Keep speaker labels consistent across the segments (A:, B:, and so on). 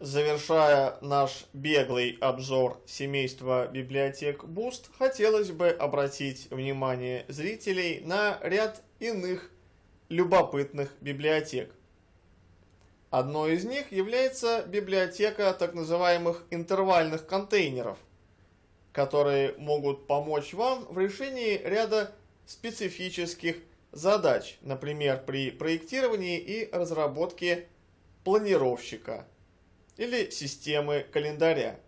A: Завершая наш беглый обзор семейства библиотек Boost, хотелось бы обратить внимание зрителей на ряд иных любопытных библиотек. Одной из них является библиотека так называемых интервальных контейнеров, которые могут помочь вам в решении ряда специфических задач, например, при проектировании и разработке планировщика – или системы календаря.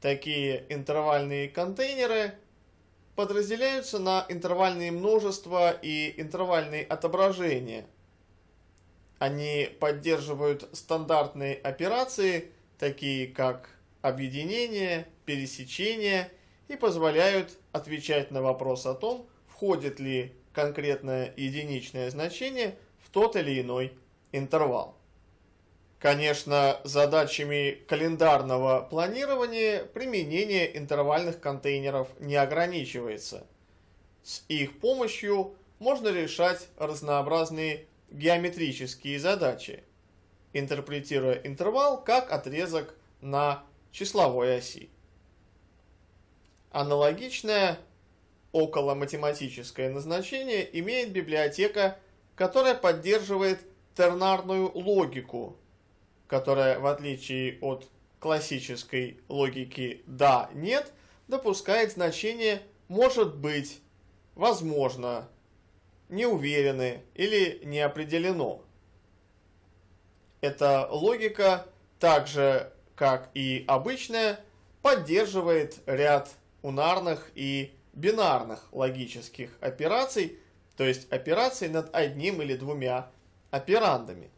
A: Такие интервальные контейнеры подразделяются на интервальные множества и интервальные отображения. Они поддерживают стандартные операции, такие как объединение, пересечение, и позволяют отвечать на вопрос о том, входит ли конкретное единичное значение в тот или иной интервал. Конечно, задачами календарного планирования применение интервальных контейнеров не ограничивается. С их помощью можно решать разнообразные геометрические задачи, интерпретируя интервал как отрезок на числовой оси. Аналогичное околоматематическое назначение имеет библиотека, которая поддерживает тернарную логику – которая, в отличие от классической логики «да», «нет», допускает значение «может быть», «возможно», «не или «не определено». Эта логика, так же как и обычная, поддерживает ряд унарных и бинарных логических операций, то есть операций над одним или двумя операндами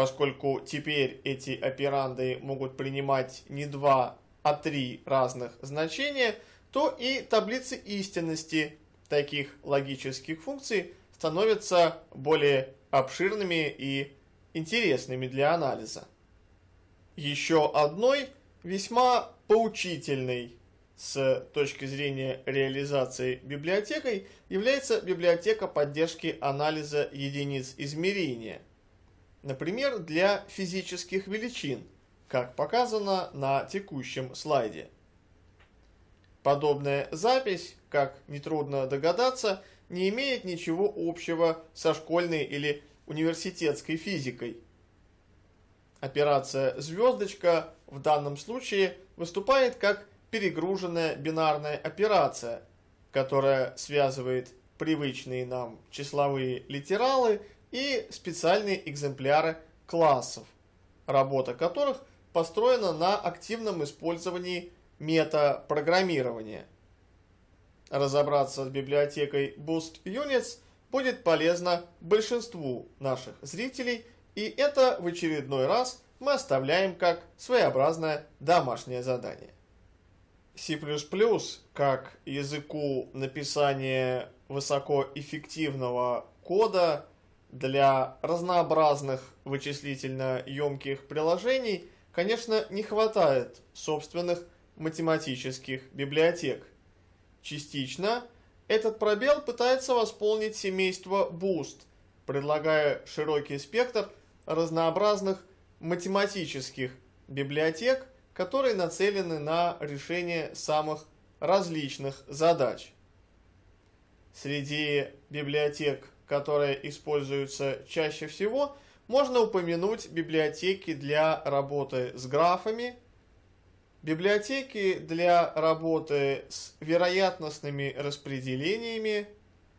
A: поскольку теперь эти операнды могут принимать не два, а три разных значения, то и таблицы истинности таких логических функций становятся более обширными и интересными для анализа. Еще одной весьма поучительной с точки зрения реализации библиотекой является библиотека поддержки анализа единиц измерения – например, для физических величин, как показано на текущем слайде. Подобная запись, как нетрудно догадаться, не имеет ничего общего со школьной или университетской физикой. Операция «звездочка» в данном случае выступает как перегруженная бинарная операция, которая связывает привычные нам числовые литералы и специальные экземпляры классов, работа которых построена на активном использовании метапрограммирования. Разобраться с библиотекой Boost Units будет полезно большинству наших зрителей, и это в очередной раз мы оставляем как своеобразное домашнее задание. C++ как языку написания высокоэффективного кода – для разнообразных вычислительно емких приложений, конечно, не хватает собственных математических библиотек. Частично этот пробел пытается восполнить семейство Boost, предлагая широкий спектр разнообразных математических библиотек, которые нацелены на решение самых различных задач. Среди библиотек которые используются чаще всего, можно упомянуть библиотеки для работы с графами, библиотеки для работы с вероятностными распределениями,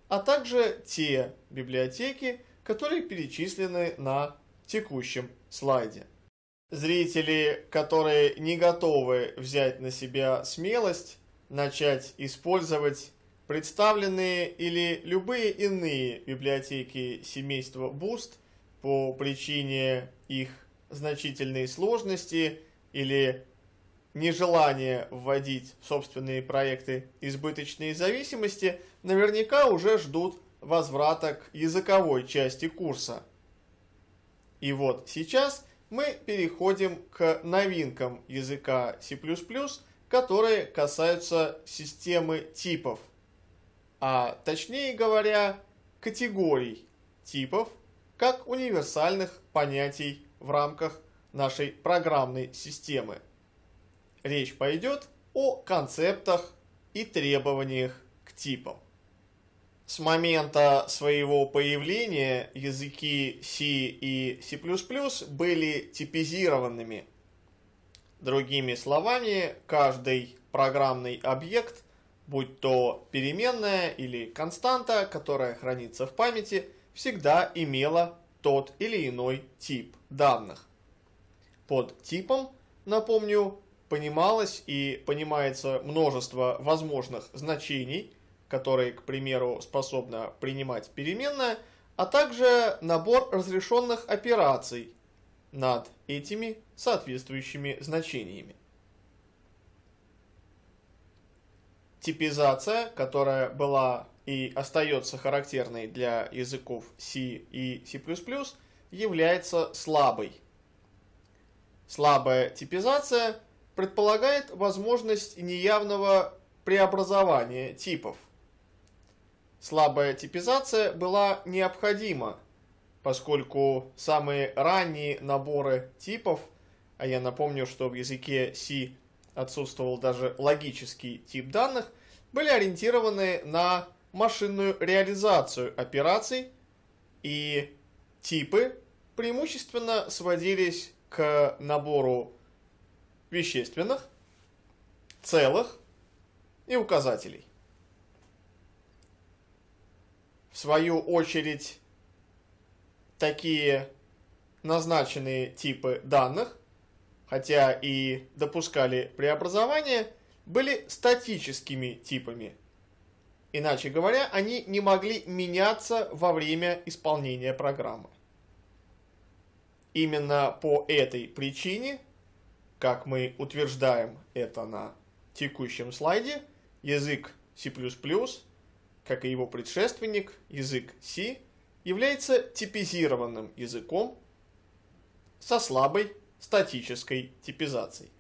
A: а также те библиотеки, которые перечислены на текущем слайде. Зрители, которые не готовы взять на себя смелость, начать использовать Представленные или любые иные библиотеки семейства Boost по причине их значительной сложности или нежелание вводить в собственные проекты избыточные зависимости наверняка уже ждут возврата к языковой части курса. И вот сейчас мы переходим к новинкам языка C++, которые касаются системы типов – а точнее говоря, категорий типов, как универсальных понятий в рамках нашей программной системы. Речь пойдет о концептах и требованиях к типам. С момента своего появления языки C и C++ были типизированными. Другими словами, каждый программный объект будь то переменная или константа, которая хранится в памяти, всегда имела тот или иной тип данных. Под типом, напомню, понималось и понимается множество возможных значений, которые, к примеру, способна принимать переменная, а также набор разрешенных операций над этими соответствующими значениями. типизация, которая была и остается характерной для языков C и C++, является слабой. Слабая типизация предполагает возможность неявного преобразования типов. Слабая типизация была необходима, поскольку самые ранние наборы типов, а я напомню, что в языке C отсутствовал даже логический тип данных, были ориентированы на машинную реализацию операций и типы преимущественно сводились к набору вещественных, целых и указателей. В свою очередь, такие назначенные типы данных хотя и допускали преобразования, были статическими типами. Иначе говоря, они не могли меняться во время исполнения программы. Именно по этой причине, как мы утверждаем это на текущем слайде, язык C++, как и его предшественник, язык C, является типизированным языком со слабой статической типизацией.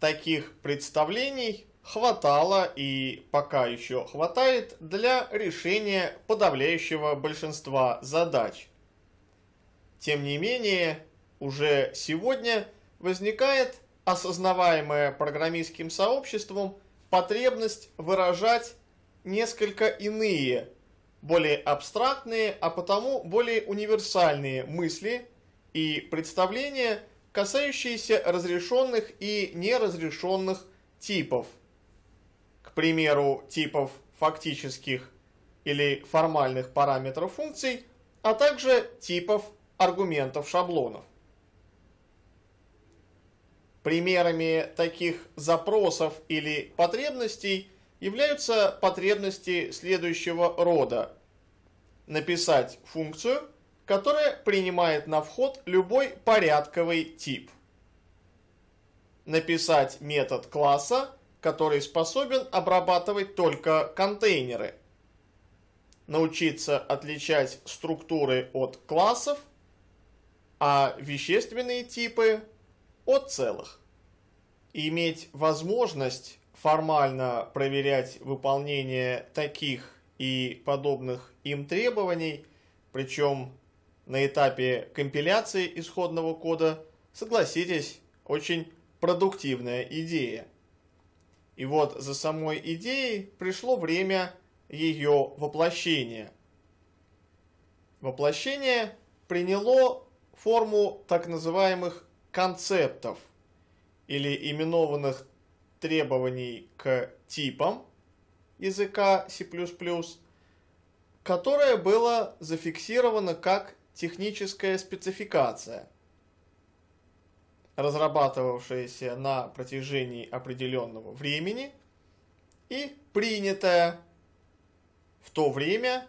A: Таких представлений хватало и пока еще хватает для решения подавляющего большинства задач. Тем не менее, уже сегодня возникает осознаваемая программистским сообществом потребность выражать несколько иные, более абстрактные, а потому более универсальные мысли и представления – касающиеся разрешенных и неразрешенных типов. К примеру, типов фактических или формальных параметров функций, а также типов аргументов шаблонов. Примерами таких запросов или потребностей являются потребности следующего рода. Написать функцию – которая принимает на вход любой порядковый тип. Написать метод класса, который способен обрабатывать только контейнеры. Научиться отличать структуры от классов, а вещественные типы от целых. Иметь возможность формально проверять выполнение таких и подобных им требований, причем на этапе компиляции исходного кода, согласитесь, очень продуктивная идея. И вот за самой идеей пришло время ее воплощения. Воплощение приняло форму так называемых концептов или именованных требований к типам языка C++, которое было зафиксировано как техническая спецификация, разрабатывавшаяся на протяжении определенного времени и принятая в то время,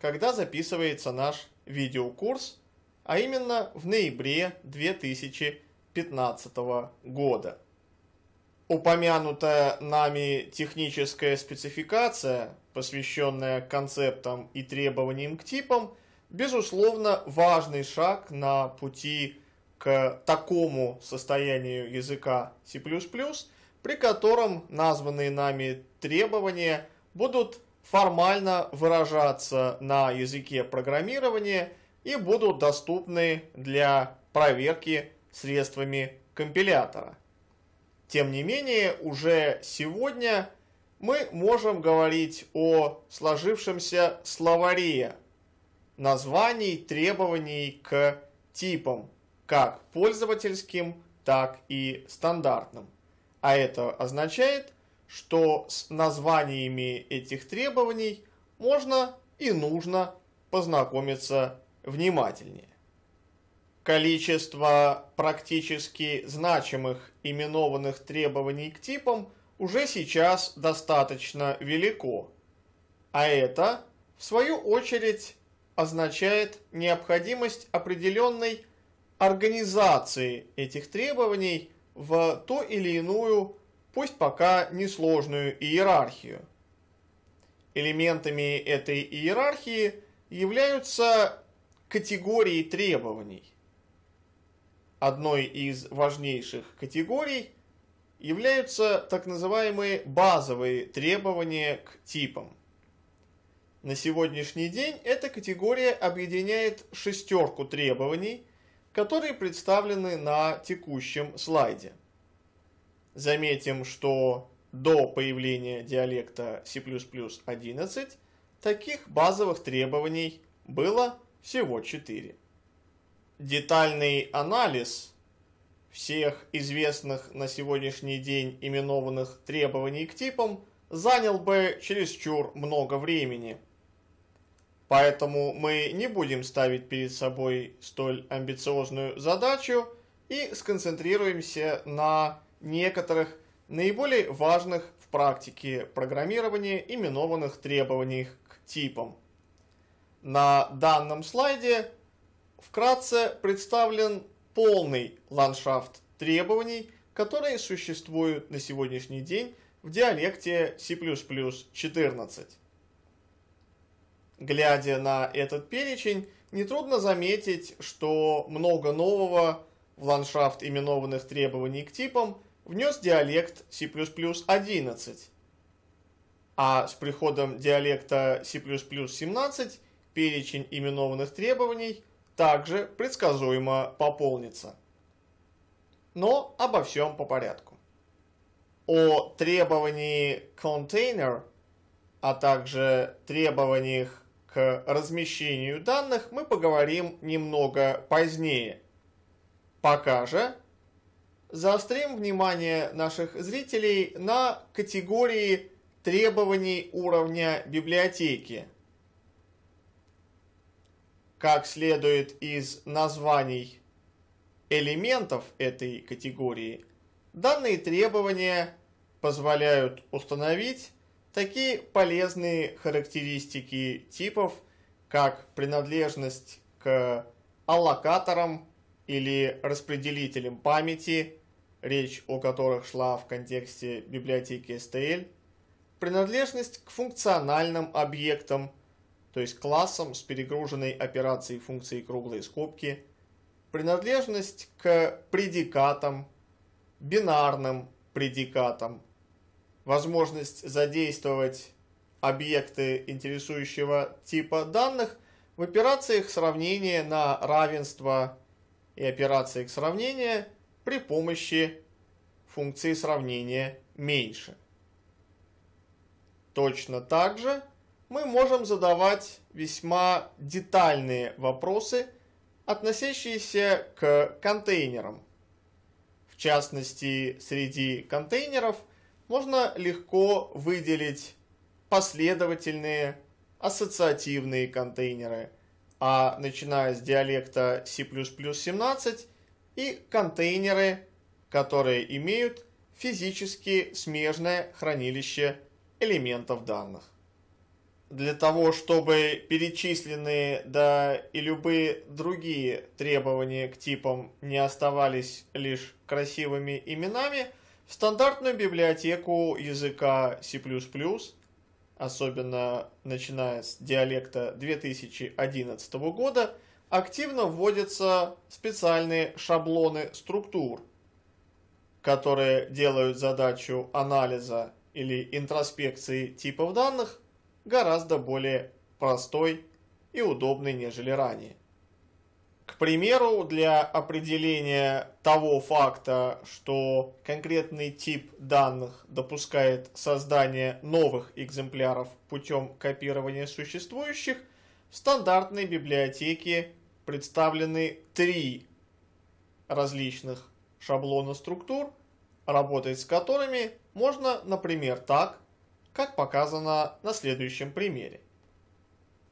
A: когда записывается наш видеокурс, а именно в ноябре 2015 года. Упомянутая нами техническая спецификация, посвященная концептам и требованиям к типам – безусловно, важный шаг на пути к такому состоянию языка C++, при котором названные нами требования будут формально выражаться на языке программирования и будут доступны для проверки средствами компилятора. Тем не менее, уже сегодня мы можем говорить о сложившемся словаре названий, требований к типам, как пользовательским, так и стандартным. А это означает, что с названиями этих требований можно и нужно познакомиться внимательнее. Количество практически значимых именованных требований к типам уже сейчас достаточно велико, а это, в свою очередь, означает необходимость определенной организации этих требований в ту или иную, пусть пока несложную иерархию. Элементами этой иерархии являются категории требований. Одной из важнейших категорий являются так называемые базовые требования к типам. На сегодняшний день эта категория объединяет шестерку требований, которые представлены на текущем слайде. Заметим, что до появления диалекта C++11 таких базовых требований было всего 4. Детальный анализ всех известных на сегодняшний день именованных требований к типам занял бы чересчур много времени – Поэтому мы не будем ставить перед собой столь амбициозную задачу и сконцентрируемся на некоторых наиболее важных в практике программирования именованных требованиях к типам. На данном слайде вкратце представлен полный ландшафт требований, которые существуют на сегодняшний день в диалекте C++ 14 глядя на этот перечень, нетрудно заметить, что много нового в ландшафт именованных требований к типам внес диалект C++11. А с приходом диалекта C++17 перечень именованных требований также предсказуемо пополнится. Но обо всем по порядку. О требовании container, а также требованиях к размещению данных мы поговорим немного позднее. Пока же заострим внимание наших зрителей на категории требований уровня библиотеки. Как следует из названий элементов этой категории, данные требования позволяют установить такие полезные характеристики типов, как принадлежность к аллокаторам или распределителям памяти, речь о которых шла в контексте библиотеки STL, принадлежность к функциональным объектам, то есть классам с перегруженной операцией функции круглые скобки, принадлежность к предикатам, бинарным предикатам, возможность задействовать объекты интересующего типа данных в операциях сравнения на равенство и операциях сравнения при помощи функции сравнения меньше. Точно так же мы можем задавать весьма детальные вопросы, относящиеся к контейнерам. В частности, среди контейнеров – можно легко выделить последовательные ассоциативные контейнеры, а начиная с диалекта C++17 и контейнеры, которые имеют физически смежное хранилище элементов данных. Для того, чтобы перечисленные, да и любые другие требования к типам не оставались лишь красивыми именами – в стандартную библиотеку языка C++, особенно начиная с диалекта 2011 года, активно вводятся специальные шаблоны структур, которые делают задачу анализа или интроспекции типов данных гораздо более простой и удобной, нежели ранее. К примеру, для определения того факта, что конкретный тип данных допускает создание новых экземпляров путем копирования существующих, в стандартной библиотеке представлены три различных шаблона структур, работать с которыми можно, например, так, как показано на следующем примере.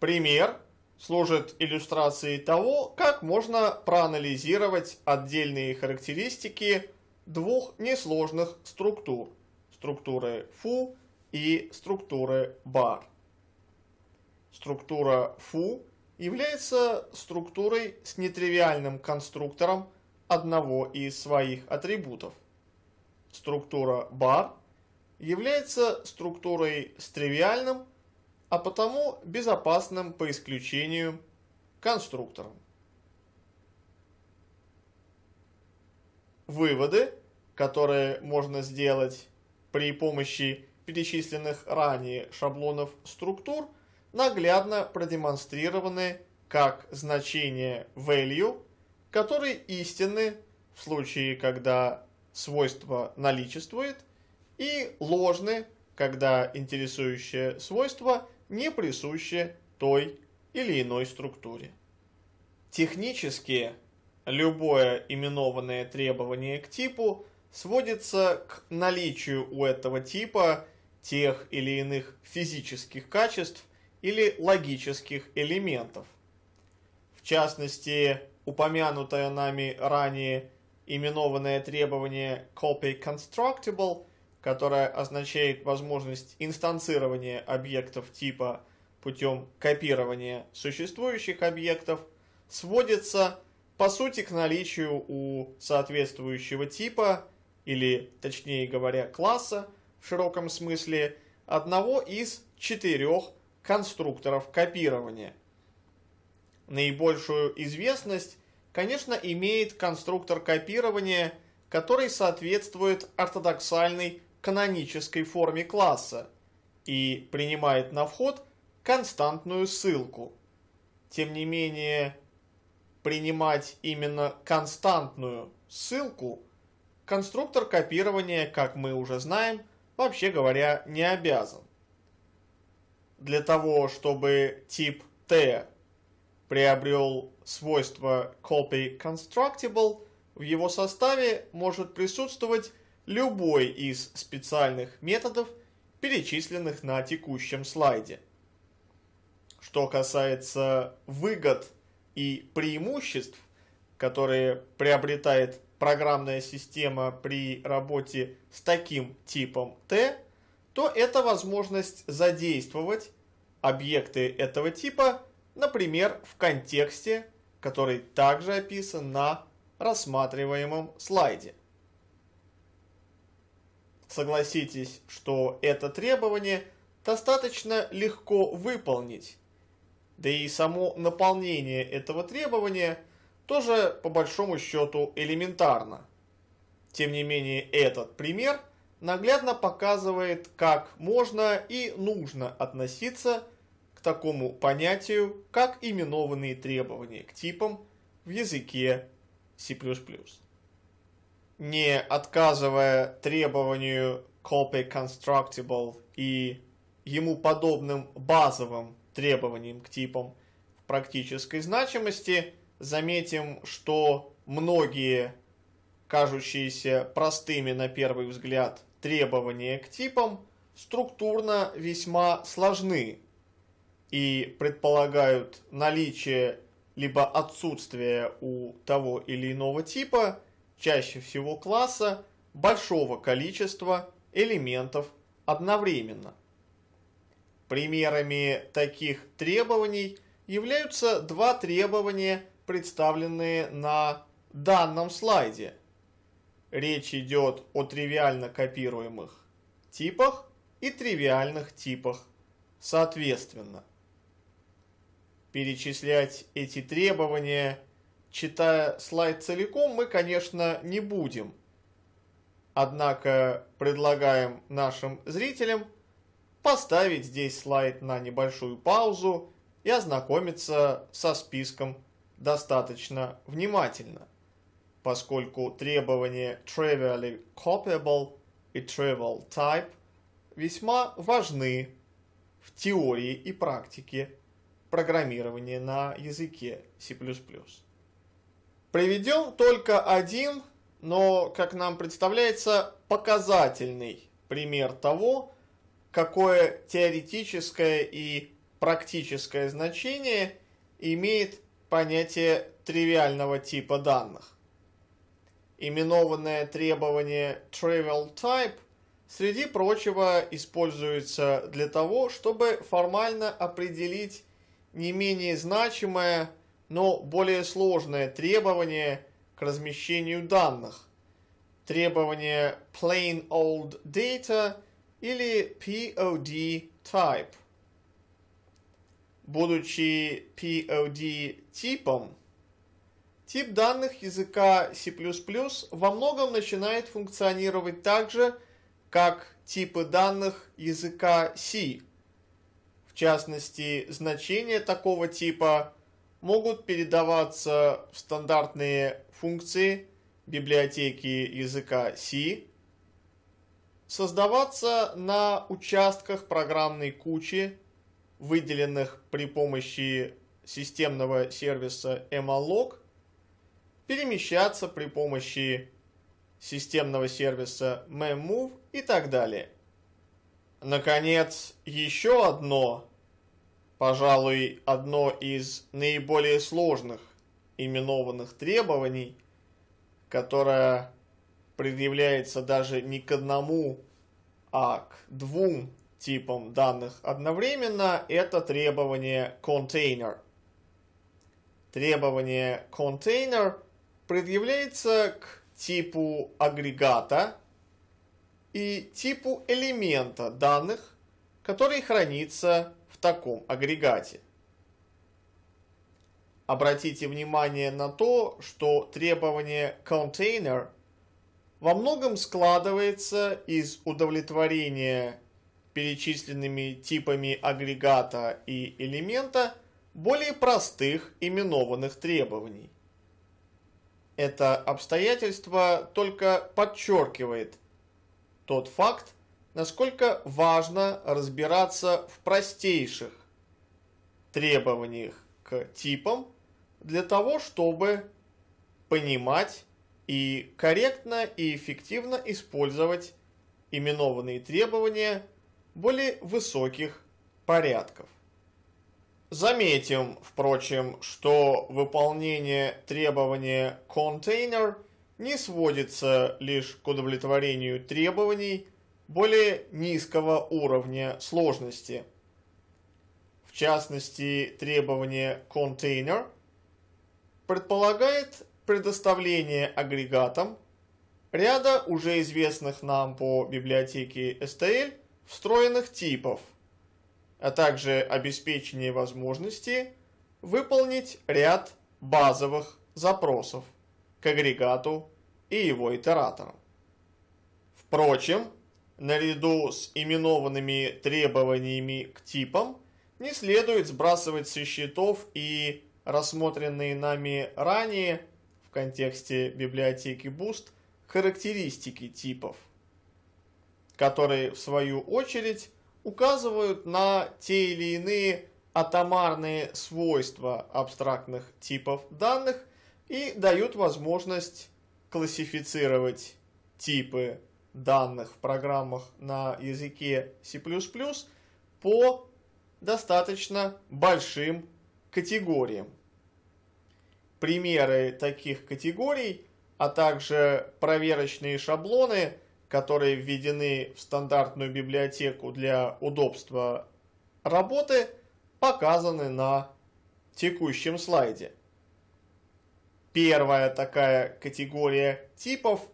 A: Пример служит иллюстрацией того, как можно проанализировать отдельные характеристики двух несложных структур – структуры фу и структуры бар. Структура фу является структурой с нетривиальным конструктором одного из своих атрибутов. Структура бар является структурой с тривиальным а потому безопасным по исключению конструктором. Выводы, которые можно сделать при помощи перечисленных ранее шаблонов структур, наглядно продемонстрированы как значение value, который истинны в случае, когда свойство наличествует, и ложны, когда интересующее свойство – не присуще той или иной структуре. Технически любое именованное требование к типу сводится к наличию у этого типа тех или иных физических качеств или логических элементов. В частности, упомянутое нами ранее именованное требование copy constructible – которая означает возможность инстанцирования объектов типа путем копирования существующих объектов, сводится по сути к наличию у соответствующего типа, или точнее говоря класса в широком смысле, одного из четырех конструкторов копирования. Наибольшую известность, конечно, имеет конструктор копирования, который соответствует ортодоксальной канонической форме класса и принимает на вход константную ссылку. Тем не менее, принимать именно константную ссылку конструктор копирования, как мы уже знаем, вообще говоря, не обязан. Для того, чтобы тип T приобрел свойство copy constructible, в его составе может присутствовать любой из специальных методов, перечисленных на текущем слайде. Что касается выгод и преимуществ, которые приобретает программная система при работе с таким типом T, то это возможность задействовать объекты этого типа, например, в контексте, который также описан на рассматриваемом слайде. Согласитесь, что это требование достаточно легко выполнить. Да и само наполнение этого требования тоже по большому счету элементарно. Тем не менее, этот пример наглядно показывает, как можно и нужно относиться к такому понятию, как именованные требования к типам в языке C++ не отказывая требованию copy constructible и ему подобным базовым требованиям к типам в практической значимости, заметим, что многие кажущиеся простыми на первый взгляд требования к типам структурно весьма сложны и предполагают наличие либо отсутствие у того или иного типа чаще всего класса, большого количества элементов одновременно. Примерами таких требований являются два требования, представленные на данном слайде. Речь идет о тривиально копируемых типах и тривиальных типах соответственно. Перечислять эти требования – Читая слайд целиком, мы, конечно, не будем. Однако предлагаем нашим зрителям поставить здесь слайд на небольшую паузу и ознакомиться со списком достаточно внимательно, поскольку требования trivially copyable и travel type весьма важны в теории и практике программирования на языке C++. Приведем только один, но, как нам представляется, показательный пример того, какое теоретическое и практическое значение имеет понятие тривиального типа данных. Именованное требование Trivial Type среди прочего используется для того, чтобы формально определить не менее значимое но более сложное требование к размещению данных. Требование plain old data или POD type. Будучи POD типом, тип данных языка C++ во многом начинает функционировать так же, как типы данных языка C. В частности, значение такого типа – могут передаваться в стандартные функции библиотеки языка C, создаваться на участках программной кучи, выделенных при помощи системного сервиса malloc, перемещаться при помощи системного сервиса memmove и так далее. Наконец, еще одно Пожалуй, одно из наиболее сложных именованных требований, которое предъявляется даже не к одному, а к двум типам данных одновременно, это требование контейнер. Требование контейнер предъявляется к типу агрегата и типу элемента данных, который хранится таком агрегате. Обратите внимание на то, что требование «container» во многом складывается из удовлетворения перечисленными типами агрегата и элемента более простых именованных требований. Это обстоятельство только подчеркивает тот факт, насколько важно разбираться в простейших требованиях к типам для того, чтобы понимать и корректно и эффективно использовать именованные требования более высоких порядков. Заметим, впрочем, что выполнение требования container не сводится лишь к удовлетворению требований более низкого уровня сложности. В частности, требование «container» предполагает предоставление агрегатам ряда уже известных нам по библиотеке STL встроенных типов, а также обеспечение возможности выполнить ряд базовых запросов к агрегату и его итераторам. Впрочем, наряду с именованными требованиями к типам, не следует сбрасывать со счетов и рассмотренные нами ранее в контексте библиотеки Boost характеристики типов, которые в свою очередь указывают на те или иные атомарные свойства абстрактных типов данных и дают возможность классифицировать типы данных в программах на языке C++ по достаточно большим категориям. Примеры таких категорий, а также проверочные шаблоны, которые введены в стандартную библиотеку для удобства работы, показаны на текущем слайде. Первая такая категория типов –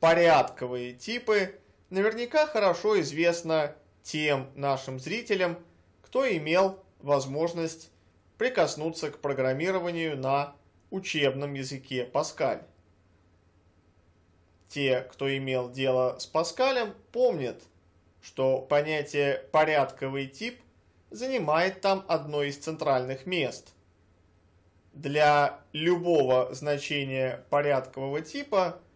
A: порядковые типы наверняка хорошо известно тем нашим зрителям, кто имел возможность прикоснуться к программированию на учебном языке Паскаль. Те, кто имел дело с Паскалем, помнят, что понятие «порядковый тип» занимает там одно из центральных мест. Для любого значения порядкового типа –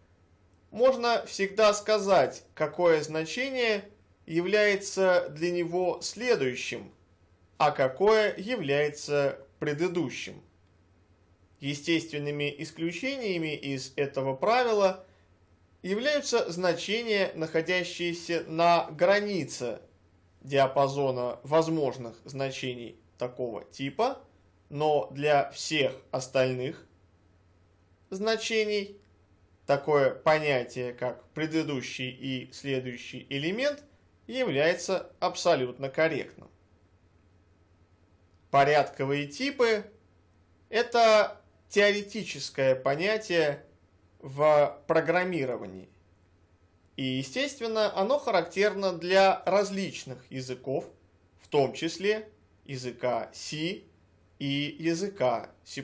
A: можно всегда сказать, какое значение является для него следующим, а какое является предыдущим. Естественными исключениями из этого правила являются значения, находящиеся на границе диапазона возможных значений такого типа, но для всех остальных значений такое понятие, как предыдущий и следующий элемент, является абсолютно корректным. Порядковые типы – это теоретическое понятие в программировании. И, естественно, оно характерно для различных языков, в том числе языка C и языка C++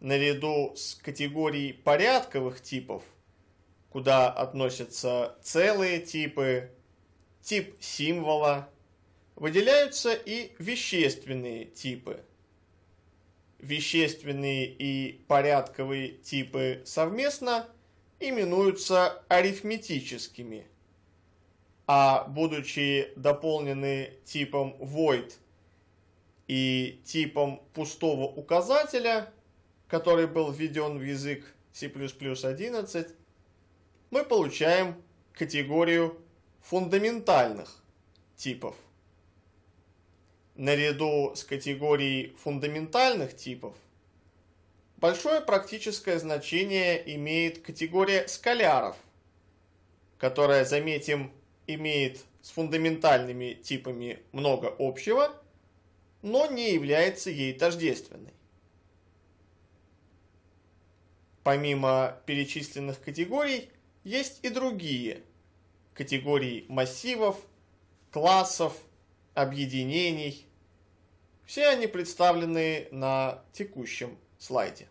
A: наряду с категорией порядковых типов, куда относятся целые типы, тип символа, выделяются и вещественные типы. Вещественные и порядковые типы совместно именуются арифметическими, а будучи дополнены типом void и типом пустого указателя – который был введен в язык C++11, мы получаем категорию фундаментальных типов. Наряду с категорией фундаментальных типов большое практическое значение имеет категория скаляров, которая, заметим, имеет с фундаментальными типами много общего, но не является ей тождественной. Помимо перечисленных категорий, есть и другие категории массивов, классов, объединений. Все они представлены на текущем слайде.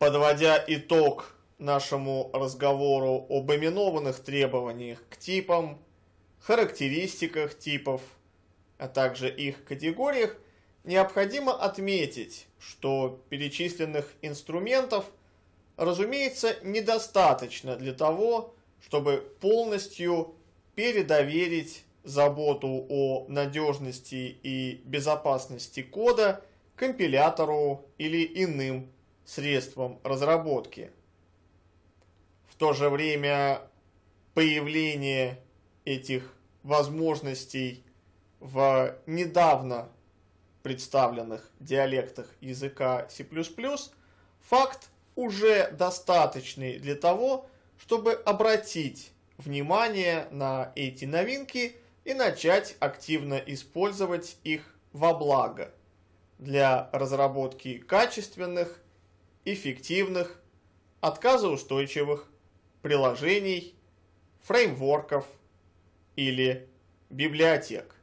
A: Подводя итог нашему разговору об именованных требованиях к типам, характеристиках типов, а также их категориях, необходимо отметить, что перечисленных инструментов разумеется, недостаточно для того, чтобы полностью передоверить заботу о надежности и безопасности кода компилятору или иным средствам разработки. В то же время появление этих возможностей в недавно представленных диалектах языка C++ – факт, уже достаточный для того, чтобы обратить внимание на эти новинки и начать активно использовать их во благо для разработки качественных, эффективных, отказоустойчивых приложений, фреймворков или библиотек.